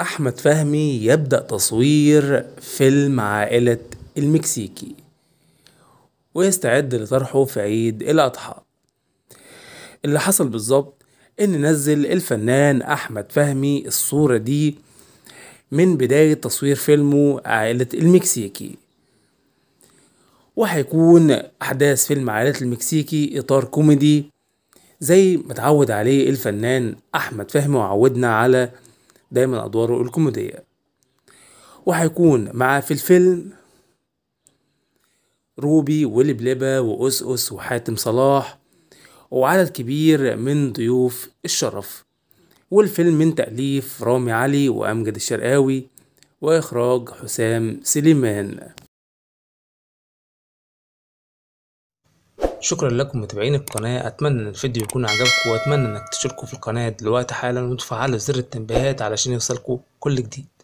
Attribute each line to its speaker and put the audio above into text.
Speaker 1: أحمد فهمي يبدأ تصوير فيلم عائلة المكسيكي ويستعد لطرحه في عيد الأضحى اللي حصل بالظبط إن نزل الفنان أحمد فهمي الصورة دي من بداية تصوير فيلمه عائلة المكسيكي وهيكون أحداث فيلم عائلة المكسيكي إطار كوميدي زي متعود عليه الفنان أحمد فهمي وعودنا على دايما أدواره الكوميدية وهيكون معاه في الفيلم روبي ولبلبة وأسأس وحاتم صلاح وعدد كبير من ضيوف الشرف والفيلم من تأليف رامي علي وأمجد الشرقاوي وإخراج حسام سليمان شكرا لكم متابعين القناة اتمنى ان الفيديو يكون عجبكم واتمنى انك تشتركوا في القناة دلوقتي حالا وتفعلوا زر التنبيهات علشان يوصلكم كل جديد